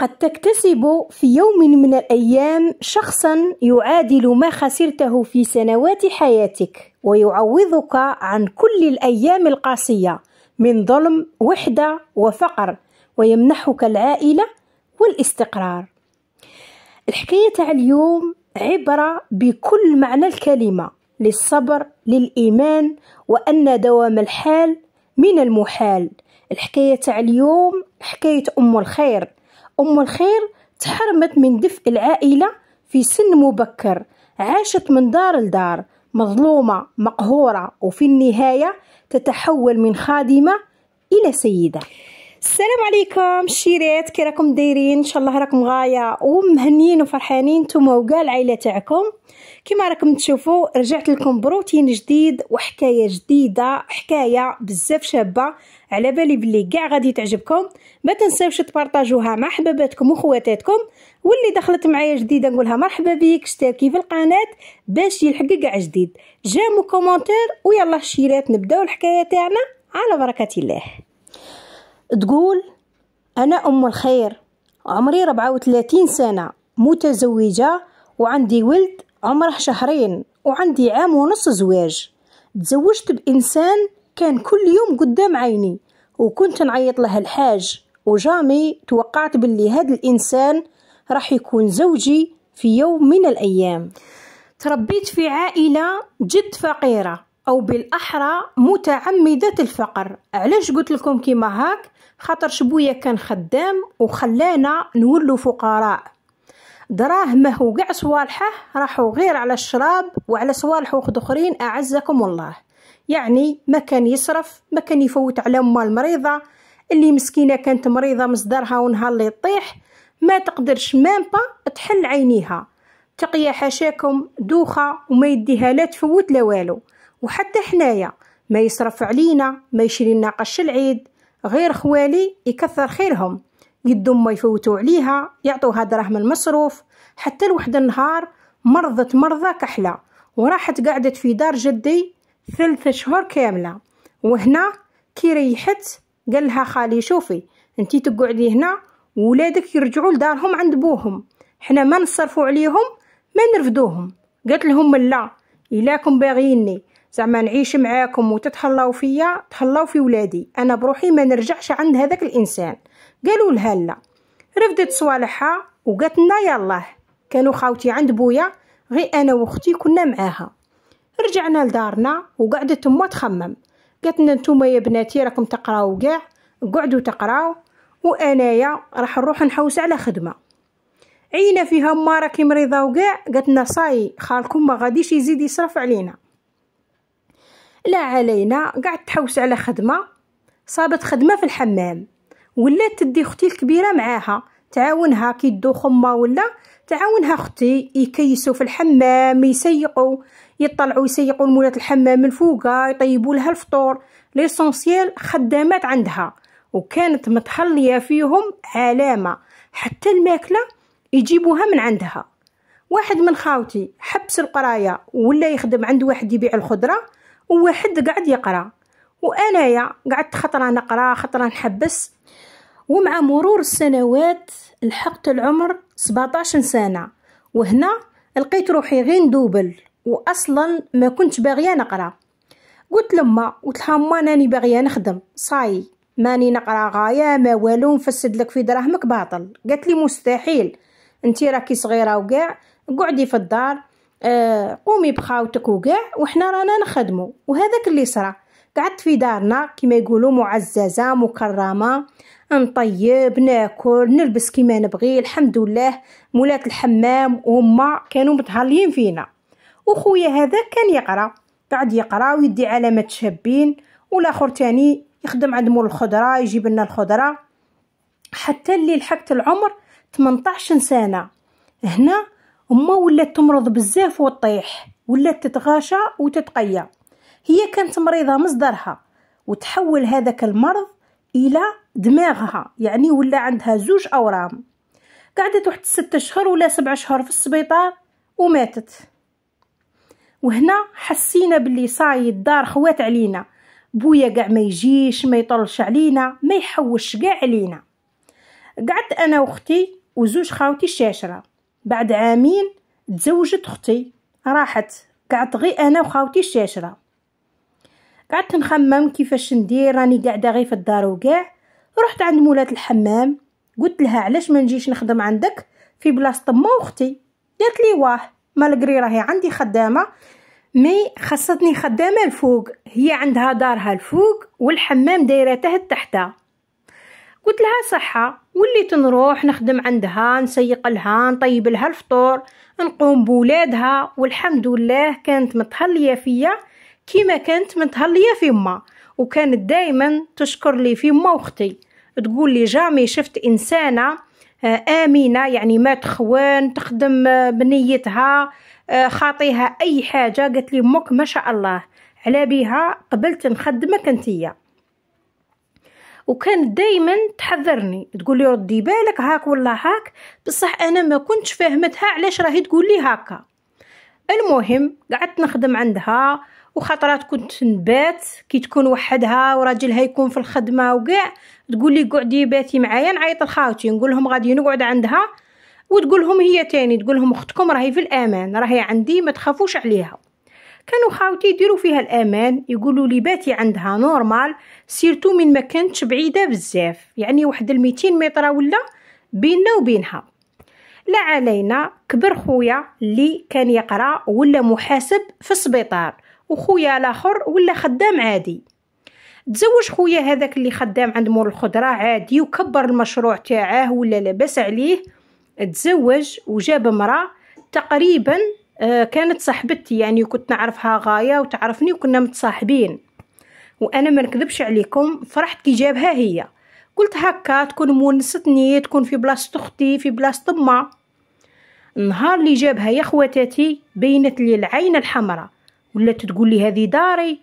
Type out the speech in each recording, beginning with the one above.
قد تكتسب في يوم من الأيام شخصا يعادل ما خسرته في سنوات حياتك ويعوضك عن كل الأيام القاسية من ظلم وحدة وفقر ويمنحك العائلة والاستقرار الحكاية تاع اليوم عبرة بكل معنى الكلمة للصبر للإيمان وأن دوام الحال من المحال الحكاية تاع اليوم حكاية أم الخير أم الخير تحرمت من دفء العائلة في سن مبكر عاشت من دار لدار مظلومة مقهورة وفي النهاية تتحول من خادمة إلى سيدة السلام عليكم شيرات كي راكم دايرين ان شاء الله راكم غايه ومهنيين وفرحانين نتوما وكاع العائله تاعكم كما راكم تشوفوا رجعت لكم بروتين جديد وحكايه جديده حكايه بزاف شابه على بالي بلي كاع غادي تعجبكم ما تنساوش تبارطاجوها مع حباباتكم وخواتاتكم واللي دخلت معايا جديده نقولها مرحبا بك اشتركي في القناه باش يلحق كاع جديد جامو كومونتير ويلا شيرات نبداو الحكايه تاعنا على بركه الله تقول أنا أم الخير عمري 34 سنة متزوجة وعندي ولد عمره شهرين وعندي عام ونص زواج تزوجت بإنسان كان كل يوم قدام عيني وكنت نعيط له الحاج وجامي توقعت باللي هذا الإنسان راح يكون زوجي في يوم من الأيام تربيت في عائلة جد فقيرة او بالاحرى متعمده الفقر علاش قلت لكم كيما هاك خاطر شبويا كان خدام وخلانا نولو فقراء دراه ما هو صوالحه راحوا غير على الشراب وعلى صوالح وخد اخرين اعزكم الله يعني ما كان يصرف ما كان يفوت على امه المريضه اللي مسكينه كانت مريضه مصدرها ونهار اللي يطيح ما تقدرش مامبا تحل عينيها تقيا حاشاكم دوخه وما يديها لا تفوت لا والو وحتى حنايا ما يصرف علينا ما يشري لنا قش العيد غير خوالي يكثر خيرهم يدهم ما يفوتوا عليها يعطوها دراهم المصروف حتى لوحد النهار مرضت مرضى كحلة وراحت قعدت في دار جدي ثلث شهور كاملة وهنا كي ريحت قال لها خالي شوفي انتي تقعدي هنا ولادك يرجعوا لدارهم عند بوهم حنا ما نصرفوا عليهم ما نرفدوهم قالت لهم لا إلاكم باغيني زعما نعيش معاكم وتتهلاو فيا تهلاو في ولادي انا بروحي ما نرجعش عند هذاك الانسان قالوا لها لا رفدت صوالحها وقالت لنا يلاه كانوا خاوتي عند بويا غي انا واختي كنا معاها رجعنا لدارنا وقعدت تما تخمم قالت لنا نتوما يا بناتي راكم تقراو كاع قعدوا تقراو وانايا راح نروح نحوس على خدمه عينا فيها ما راكي مريضه وكاع قالت لنا صاي خالكم ما غاديش يزيد يصرف علينا لا علينا قعدت تحوس على خدمه صابت خدمه في الحمام ولات تدي اختي الكبيره معاها تعاونها كيدو خما ولا تعاونها اختي يكيسوا في الحمام يسيقوا يطلعوا يسيقوا مولات الحمام من فوقها يطيبوا لها الفطور ليسونسيال خدامات عندها وكانت متخليه فيهم علامه حتى الماكله يجيبوها من عندها واحد من خاوتي حبس القرايه ولا يخدم عند واحد يبيع الخضره وواحد قاعد يقرا وانايا قعدت خطره نقرا خطره نحبس ومع مرور السنوات لحقت العمر 17 سنه وهنا لقيت روحي غير ندوبل واصلا ما كنت باغيه نقرا قلت لما قلت لها ما راني باغيه نخدم صاي ماني نقرا غايه ما والو نفسد لك في دراهمك باطل قالت لي مستحيل انت راكي صغيره وكاع قعدي في الدار آه، قومي بخاوتك وكاع وحنا رانا نخدمو وهذاك اللي صرا قعدت في دارنا كما يقولوا معززه مكرمه نطيب ناكل نلبس كما نبغي الحمد لله مولات الحمام وهما كانوا متهليين فينا وخويا هذا كان يقرا قعد يقرا ويدي علامات شابين والاخر تاني يخدم عند مول الخضره يجيب لنا الخضره حتى اللي لحقت العمر 18 سنه هنا أمها ولات تمرض بزاف وتطيح ولات تتغاشى وتتقيا هي كانت مريضة مصدرها وتحول هذاك المرض إلى دماغها يعني ولا عندها زوج أورام قعدت واحد ستة شهور ولا سبعة اشهر في السبيطار وماتت وهنا حسينا باللي صاي الدار خوات علينا بويا قاع ما يجيش ما يطلش علينا ما يحوش قاع علينا قعدت انا واختي وزوج خاوتي الشاشره بعد عامين تزوجت اختي راحت قعدت غير انا وخاوتي الشاشره قعدت نخمم كيفاش ندير راني قاعده غير في الدار وكاع رحت عند مولات الحمام قلت لها علاش ما نجيش نخدم عندك في بلاصه ما اختي قالت لي واه لقري راهي عندي خدامه مي خصتني خدامه الفوق هي عندها دارها الفوق والحمام دايرته تحتها قلت لها صحة وليت نروح نخدم عندها نسيق لها نطيب لها الفطور نقوم بولادها والحمد لله كانت متهلية فيا كيما كانت متهلية في ما وكانت دايما تشكر لي في ما وختي تقول لي جامي شفت إنسانة آه، آمينة يعني ما تخوان تخدم آه، بنيتها آه، خاطيها أي حاجة قالت لي مك ما شاء الله على بيها قبلت نخدمك انتيا وكانت دائما تحذرني تقول لي ردي بالك هاك ولا هاك بصح انا ما كنتش فاهمتها علاش راهي تقول لي هاكا المهم قعدت نخدم عندها وخطرات كنت نبات كي تكون وحدها وراجلها يكون في الخدمه وكاع تقول لي قعدي باتي معايا نعيط لخاوتي نقول لهم غادي نقعد عندها وتقول لهم هي تاني تقول لهم اختكم راهي في الامان راهي عندي ما تخافوش عليها كانوا خاوتي يديروا فيها الامان يقولوا لي باتي عندها نورمال سيرتو من ما كانتش بعيده بزاف يعني واحد ال متر ولا بيننا وبينها لا علينا كبر خويا اللي كان يقرا ولا محاسب في السبيطار وخويا الاخر ولا خدام عادي تزوج خويا هذاك اللي خدام عند مول الخضره عادي وكبر المشروع تاعه ولا لاباس عليه تزوج وجاب امراه تقريبا آه، كانت صاحبتي يعني كنت نعرفها غاية وتعرفني وكنا متصاحبين وانا ما نكذبش عليكم فرحت كي جابها هي قلت هكا تكون مونستني تكون في بلاصه اختي في بلاصه ما النهار اللي جابها يا خواتاتي بينت لي العين الحمراء ولات تقول لي هذه داري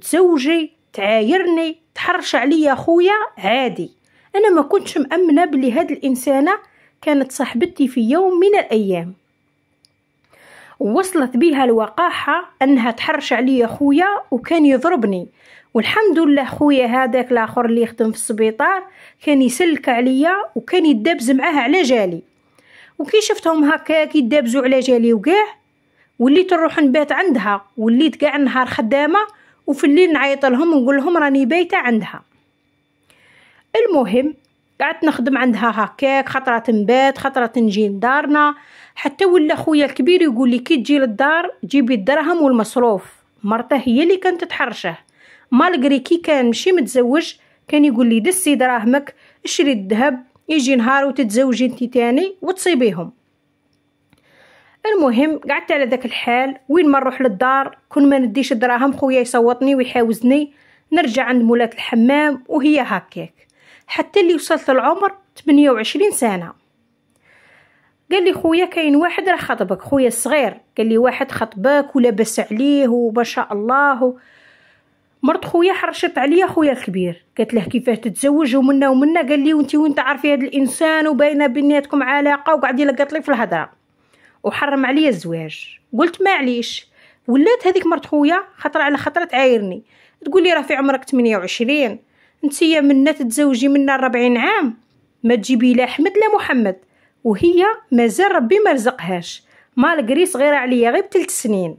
تزوجي تعايرني تحرش عليا خويا عادي انا ما كنتش مامنه بلي هاد الانسانه كانت صاحبتي في يوم من الايام ووصلت بيها الوقاحة أنها تحرش عليا خويا وكان يضربني والحمد لله خويا هذاك الآخر اللي يخدم في السبيطار كان يسلك عليا وكان يدبز معاه على جالي وكي شفتهم هكاك يدبزوا على جالي وكاع وليت نروح نبات عندها وليت كاع النهار خدامه وفي الليل نعيط لهم ونقول لهم راني بايته عندها المهم قعدت نخدم عندها هكاك خطرة نبات خطرة نجي لدارنا حتى ولا خويا الكبير يقول لي كي تجي للدار جيبي الدرهم والمصروف مرته هي اللي كانت تحرشه مالغري كي كان مشي متزوج كان يقول لي دسي دراهمك اشري الذهب يجي نهار وتتزوجي انت تاني وتصيبيهم المهم قعدت على ذاك الحال وين ما نروح للدار كون ما نديش الدراهم خويا يصوتني ويحاوزني نرجع عند مولات الحمام وهي هكاك حتى اللي وصلت العمر 28 سنه قال لي خويا كاين واحد راه خطبك خويا الصغير قال لي واحد خطبك ولبس عليه وما شاء الله مرت خويا حرشت عليا خويا الكبير قالت له كيفاه تتزوج ومنا ومنا قال لي وانت وين تعرفي هذا الانسان وباينه بيناتكم علاقه وقعد يلقط لي في الهضره وحرم عليا الزواج قلت معليش ولات هذيك مرت خويا خطره على خطره تعايرني تقول لي راه في عمرك 28 نتيا منا تتزوجي منا 40 عام ما تجيبي لا احمد لا محمد وهي مازال ربي ما رزقهاش مالغري صغيره عليا غير بثلاث سنين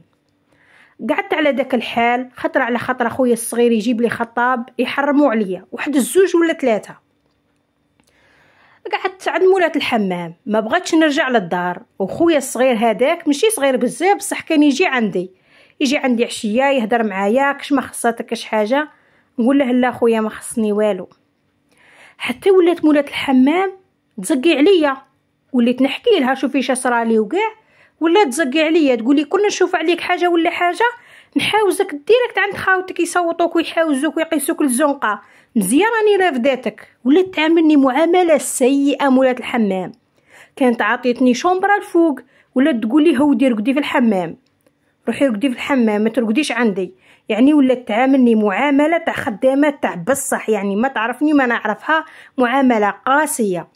قعدت على داك الحال خطره على خطره خويا الصغير يجيب لي خطاب يحرموا عليا واحد الزوج ولا ثلاثه قعدت عند مولات الحمام ما بغاتش نرجع للدار وخويا الصغير هذاك ماشي صغير بزاف بصح كان يجي عندي يجي عندي عشيه يهضر معايا كش ما خصاتك كش حاجه نقول له لا خويا ما خصني والو حتى ولات مولات الحمام تزقي عليا وليت نحكي لها شوفي شا صرالي وكاع ولات تزقي عليا تقول لي كنا نشوف عليك حاجه ولا حاجه نحاوزك ديريكت عند خاوتك يصوتوك ويحاوزوك ويقيسوك الزنقه مزيان راني رافداتك ولات تعاملني معامله سيئه مولات الحمام كانت عطيتني شومبرا الفوق ولات تقول لي هودي رقدي في الحمام روحي رقدي في الحمام ما ترقديش عندي يعني ولات تعاملني معامله تاع خدامة تاع بصح يعني ما تعرفني ما نعرفها معامله قاسيه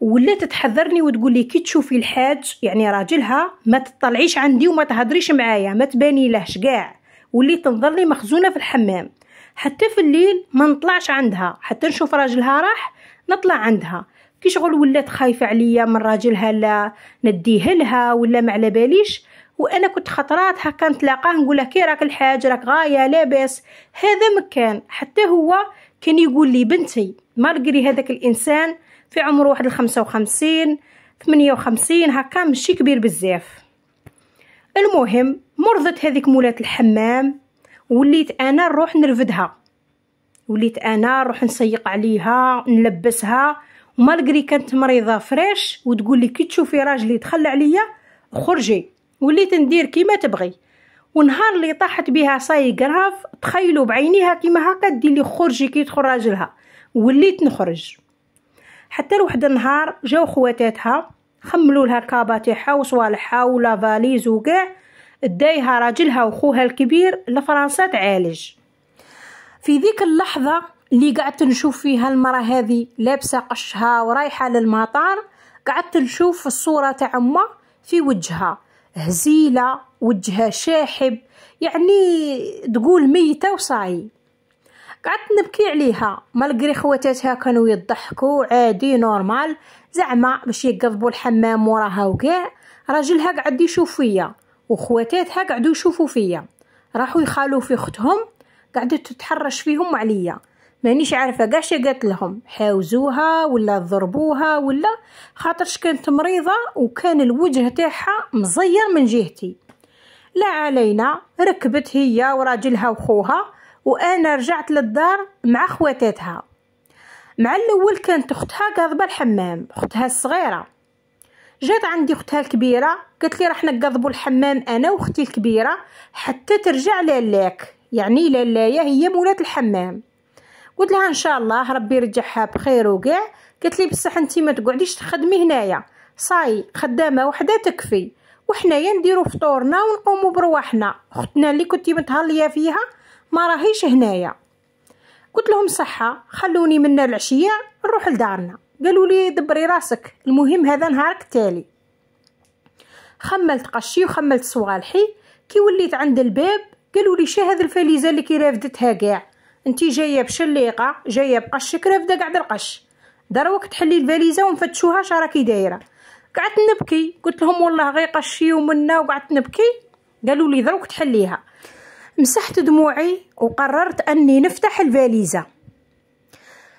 ولات تحذرني وتقول لي كي تشوفي الحاج يعني راجلها ما تطلعيش عندي وما تهدريش معايا ما تباني لهش كاع ولي تنظرني مخزونه في الحمام حتى في الليل ما نطلعش عندها حتى نشوف راجلها راح نطلع عندها كي شغل ولات خايفه عليا من راجلها لا نديه لها ولا ما على باليش وانا كنت خطرات هكا نتلاقاه نقول كي إيه، راك الحاج راك غايه لاباس هذا مكان حتى هو كان يقول لي بنتي مالقري هذاك الانسان في عمره واحد الخمسة وخمسين ثمانية وخمسين هكا مشي كبير بزاف المهم مرضت هذيك مولات الحمام وليت انا نروح نرفدها وليت انا نروح نسيق عليها نلبسها ومالغري كانت مريضه فريش وتقول لي كي تشوفي راجلي دخل عليا خرجي وليت ندير كيما تبغي ونهار اللي طاحت بها صاي كراف تخيلوا بعينيها كيما هكا دير لي خرجي كي يدخل راجلها وليت نخرج حتى لواحد النهار جاو خواتاتها خملوا لها الكابا تاعها وصوالحها ولا فاليز وكاع دايها راجلها وخوها الكبير لفرنسا تعالج في ذيك اللحظة اللي قعدت نشوف فيها المرأة هذه لابسة قشها ورايحة للمطار قعدت نشوف الصورة تاع في وجهها هزيلة وجهها شاحب يعني تقول ميتة وصعي قعدت نبكي عليها مالقري خواتاتها كانوا يضحكوا عادي نورمال زعما باش يقضبوا الحمام وراها وكاع راجلها قعد يشوف فيا وخواتاتها قعدوا يشوفوا فيا راحوا يخالو في اختهم قعدت تتحرش فيهم عليا مانيش عارفه كاع قالت لهم حاوزوها ولا ضربوها ولا خاطرش كانت مريضه وكان الوجه تاعها مزير من جهتي لا علينا ركبت هي وراجلها وخوها وانا رجعت للدار مع خواتاتها مع الاول كانت اختها قاضبه الحمام اختها الصغيره جات عندي اختها الكبيره قالت لي راح نقضبوا الحمام انا واختي الكبيره حتى ترجع لالاك يعني لالايا هي مولات الحمام قلت لها ان شاء الله ربي يرجعها بخير وكاع قالت لي بصح انت ما تقعديش تخدمي هنايا صاي خدامه وحده تكفي وحنايا نديرو فطورنا ونقومو برواحنا اختنا اللي كنتي متهليه فيها ما راهيش هنايا قلت لهم صحه خلوني منا العشيه نروح لدارنا قالوا لي دبري راسك المهم هذا نهارك التالي خملت قشي وخملت صوالحي كي وليت عند الباب قالوا لي شاهد الفليزه اللي كي رافدتها كاع انت جايه بشليقه جايه بقش كرفده قعد القش دروك تحلي الفاليزه اش راكي دايره قعدت نبكي قلت لهم والله غير قشيو منا وقعدت نبكي قالوا لي دروك تحليها مسحت دموعي وقررت اني نفتح الفاليزه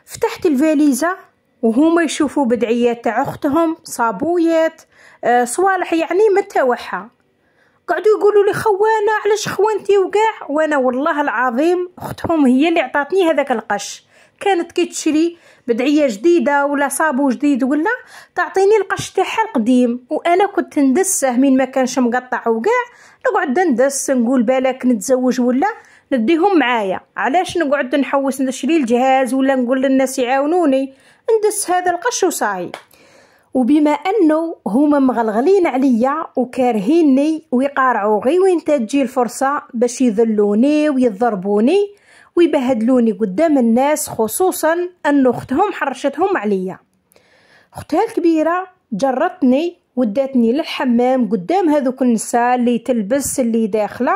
فتحت الفاليزه وهما يشوفوا بدعيات تاع اختهم صابويات آه، صوالح يعني متوحه قعدوا يقولوا لي خوانه علاش خوانتي وكاع وانا والله العظيم اختهم هي اللي عطاتني هذاك القش كانت كي تشري بدعيه جديده ولا صابو جديد ولا تعطيني القش تاعها القديم وانا كنت ندسه من ما كانش مقطع وكاع نقعد ندس نقول بالك نتزوج ولا نديهم معايا علاش نقعد نحوس نشري الجهاز ولا نقول للناس يعاونوني ندس هذا القش وصاي وبما انه هما مغلغلين عليا وكارهيني ويقارعوا غي وين تجي الفرصه باش يذلوني ويضربوني ويبهدلوني قدام الناس خصوصا ان اختهم حرشتهم عليا اختها الكبيره جرتني وداتني للحمام قدام هذوك النساء اللي تلبس اللي داخله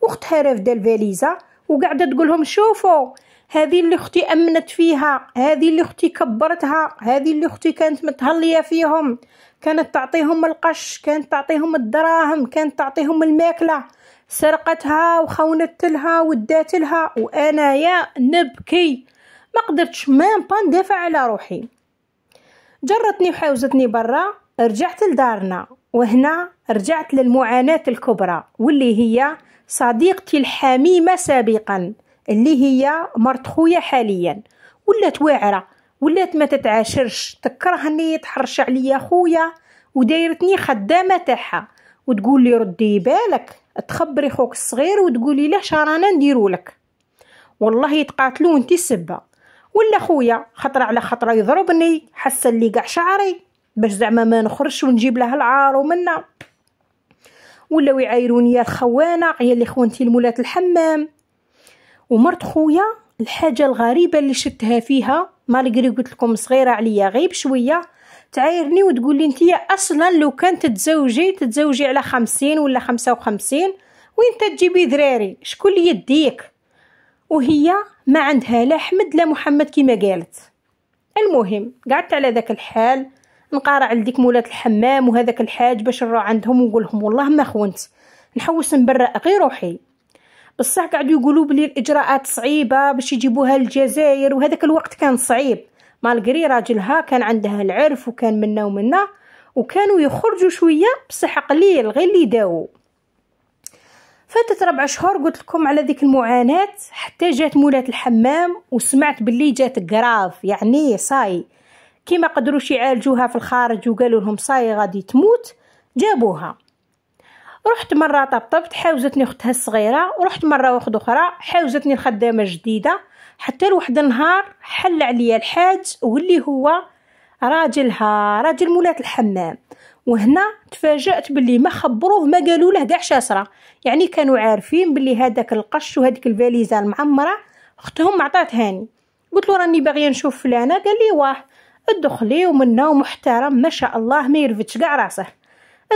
واختها رافده الفاليزه وقعدت تقولهم شوفوا هذه اللي اختي امنت فيها هذه اللي اختي كبرتها هذه اللي اختي كانت متهليه فيهم كانت تعطيهم القش كانت تعطيهم الدراهم كانت تعطيهم الماكله سرقتها وخونت لها ودات لها يا نبكي ما قدرتش مام با ندافع على روحي جرتني وحاوزتني برا رجعت لدارنا وهنا رجعت للمعاناة الكبرى واللي هي صديقتي الحميمة سابقا اللي هي مرت خويا حاليا ولات واعره ولات ما تتعاشرش تكرهني تحرش عليا خويا ودايرتني خدامه تاعها وتقول لي ردي بالك تخبري خوك الصغير وتقولي له شرانا نديرو لك والله يتقاتلو انت سبه ولا خويا خطره على خطره يضربني حسن لي كاع شعري باش زعما ما نخرجش ونجيب له العار ومنا ولاو يعايروني يا الخوانه يا اللي خونتي المولات الحمام ومرت خويا الحاجه الغريبه اللي شتها فيها مالغري قلت لكم صغيره عليا غير بشويه تعايرني وتقول لي انت اصلا لو كانت تتزوجي تتزوجي على خمسين ولا خمسة وخمسين وين تجيبي دراري شكون اللي يديك وهي ما عندها لا حمد لا محمد كما قالت المهم قعدت على ذاك الحال نقارع لديك مولات الحمام وهذاك الحاج باش نروح عندهم ونقول لهم والله ما خونت نحوس نبرأ غير روحي بصح قعدوا يقولوا بلي الاجراءات صعيبه باش يجيبوها للجزائر وهذاك الوقت كان صعيب مالغري راجلها كان عندها العرف وكان منا ومنا وكانوا يخرجوا شويه بصح قليل غير اللي داو فاتت ربع شهور قلت لكم على ذيك المعاناة حتى جات مولات الحمام وسمعت باللي جات كراف يعني صاي كيما قدروش يعالجوها في الخارج وقالوا لهم صاي غادي تموت جابوها رحت مره طبطبت حاوزتني اختها الصغيره ورحت مره واحده اخرى حاوزتني الخدامه الجديده حتى لواحد النهار حل عليا الحاج واللي هو راجلها راجل مولات الحمام وهنا تفاجأت باللي ما خبروه ما قالوا له كاع شاسرة يعني كانوا عارفين باللي هذاك القش وهذيك الفاليزة المعمرة اختهم عطات هاني قلت له راني باغيه نشوف فلانة قال لي واه ادخلي ومنه ومحترم ما شاء الله ما يرفدش كاع راسه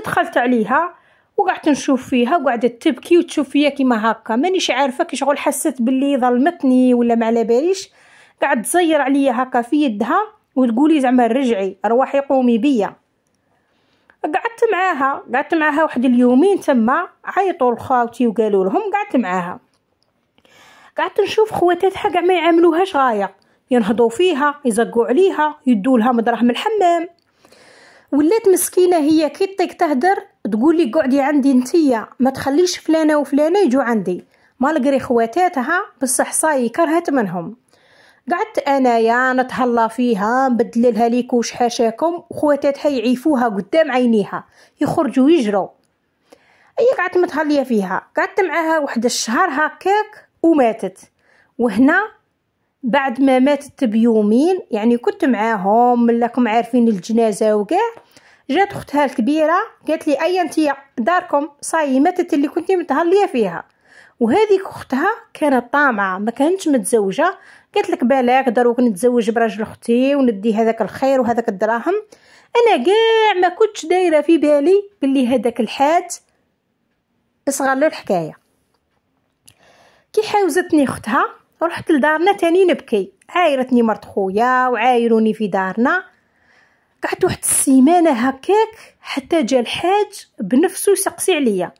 دخلت عليها وقعدت نشوف فيها وقعدت تبكي وتشوف فيا كيما هكا مانيش عارفه كي شغل حست باللي ظلمتني ولا ما على باليش قعدت تزير عليا هكا في يدها وتقولي زعما رجعي ارواحي قومي بيا قعدت معاها قعدت معاها واحد اليومين تما عيطوا لخاوتي وقالوا لهم قعدت معاها قعدت نشوف خواتاتها كاع ما يعاملوهاش غايه ينهضوا فيها يزقوا عليها يدوا لها مضرح من الحمام ولات مسكينه هي كي تطيق تهدر تقول لي قعدي عندي نتيا ما تخليش فلانه وفلانه يجوا عندي مالقري خواتاتها بصح صاي كرهت منهم قعدت انايا نتهلا فيها نبدللها ليكو حاشاكم خواتاتها يعيفوها قدام عينيها يخرجوا يجروا اي قعدت متهليه فيها قعدت معاها واحد الشهر هكاك وماتت وهنا بعد ما ماتت بيومين يعني كنت معاهم ملاكم عارفين الجنازة وكاع جات اختها الكبيرة قالت لي ايا انت داركم صاي ماتت اللي كنتي متهلية فيها وهذيك اختها كانت طامعة ما كانتش متزوجة قالت لك بالاك دروك نتزوج براجل اختي وندي هذاك الخير وهذاك الدراهم انا كاع ما كنتش دايرة في بالي بلي هذاك الحاد صغر له الحكاية كي حاوزتني اختها رحت لدارنا تاني نبكي عايرتني مرت خويا وعايروني في دارنا قعدت واحد السيمانه هكاك حتى جا الحاج بنفسه يسقسي عليا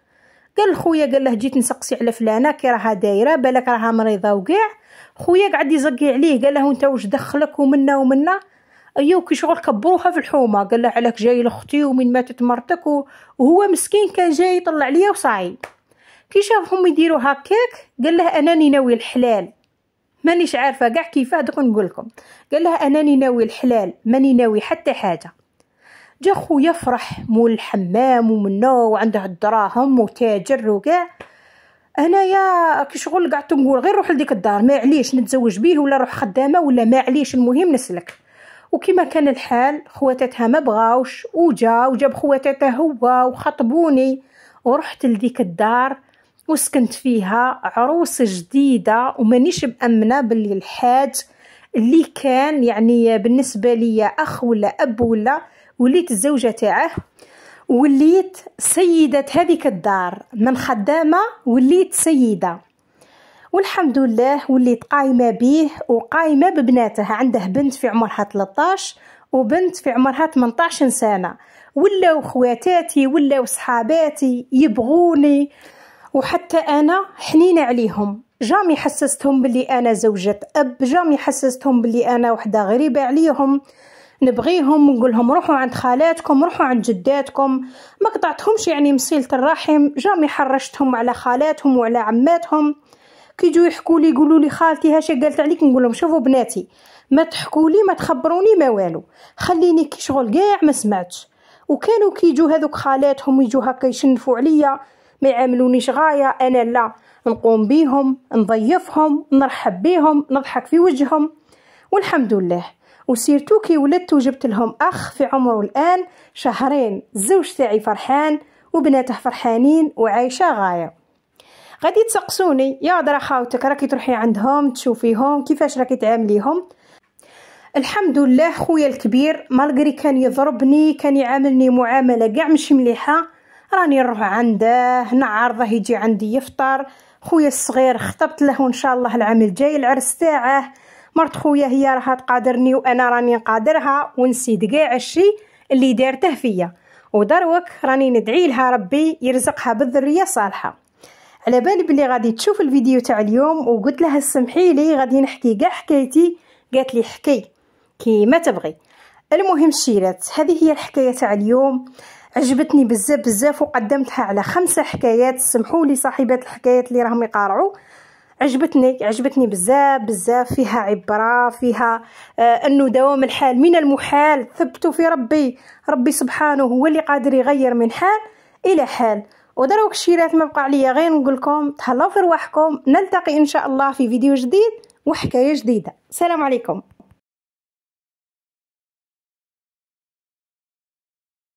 قال لخويا قال له جيت نسقسي على فلانه كي راها دايره بالك راها مريضه وكاع خويا قعد يزقي عليه قال له انت واش دخلك ومنا ومنا ايوا كي شغل كبروها في الحومه قال له علاك جاي لاختي ومن ماتت مرتك وهو مسكين كان جاي يطلع ليا وصاي كي شافهم يديروا هكاك قال له انا ناوي الحلال مانيش عارفه كاع كيفاه دوك نقول لكم قال لها اناني ناوي الحلال ماني ناوي حتى حاجه جا خويا فرح مول الحمام ومنا وعنده الدراهم وتاجر وكاع يا كي شغل قعدت نقول غير روح لديك الدار ما عليش نتزوج بيه ولا روح خدامه ولا ما عليش المهم نسلك وكما كان الحال خواتاتها ما بغاوش وجا وجاب خواتاتها هو وخطبوني ورحت لديك الدار وسكنت فيها عروس جديدة ومانيش مأمنة باللي الحاج اللي كان يعني بالنسبة لي أخ ولا أب ولا وليت الزوجة تاعه وليت سيدة هذيك الدار من خدامة وليت سيدة والحمد لله وليت قايمة بيه وقايمة ببناته عنده بنت في عمرها 13 وبنت في عمرها 18 سنة ولاو خواتاتي ولاو صحاباتي يبغوني وحتى انا حنينه عليهم جامي حسستهم بلي انا زوجة اب جامي حسستهم بلي انا وحده غريبه عليهم نبغيهم ونقول روحوا عند خالاتكم روحوا عند جداتكم ما قطعتهمش يعني مصيلة الرحم جامي حرشتهم على خالاتهم وعلى عماتهم كيجو يحكوا لي يقولوا لي خالتي هاش قالت عليك نقول لهم شوفوا بناتي ما تحكوا لي ما تخبروني ما والو خليني كي شغل كاع ما سمعتش وكانوا كيجوا هذوك خالاتهم يجوا هكا يشنفوا عليا ما يعاملونيش غاية أنا لا نقوم بيهم نضيفهم نرحب بيهم نضحك في وجههم والحمد لله وسيرتو كي ولدت وجبت لهم أخ في عمره الآن شهرين الزوج تاعي فرحان وبناته فرحانين وعايشة غاية غادي تسقسوني يا درا خاوتك راكي تروحي عندهم تشوفيهم كيفاش راكي تعامليهم الحمد لله خويا الكبير مالغري كان يضربني كان يعاملني معامله كاع مش مليحه راني نروح عنده نعرضه يجي عندي يفطر خويا الصغير خطبت له ان شاء الله العام الجاي العرس تاعه مرت خويا هي راها تقادرني وانا راني نقادرها ونسيت كاع الشي اللي دارته فيا ودروك راني ندعي لها ربي يرزقها بالذريه صالحه على بالي بلي غادي تشوف الفيديو تاع اليوم وقلت لها سمحي لي غادي نحكي كاع حكايتي قالت لي حكي كيما تبغي المهم شيرات هذه هي الحكايه تاع اليوم عجبتني بزاف بزاف وقدمتها على خمسة حكايات سمحوا لي صاحبات الحكايات اللي راهم يقارعوا عجبتني عجبتني بزاف بزاف فيها عبرة فيها آه أنه دوام الحال من المحال ثبتوا في ربي ربي سبحانه هو اللي قادر يغير من حال إلى حال ودروك الشيرات ما بقى عليا غير نقول لكم تهلاو في رواحكم نلتقي إن شاء الله في فيديو جديد وحكاية جديدة سلام عليكم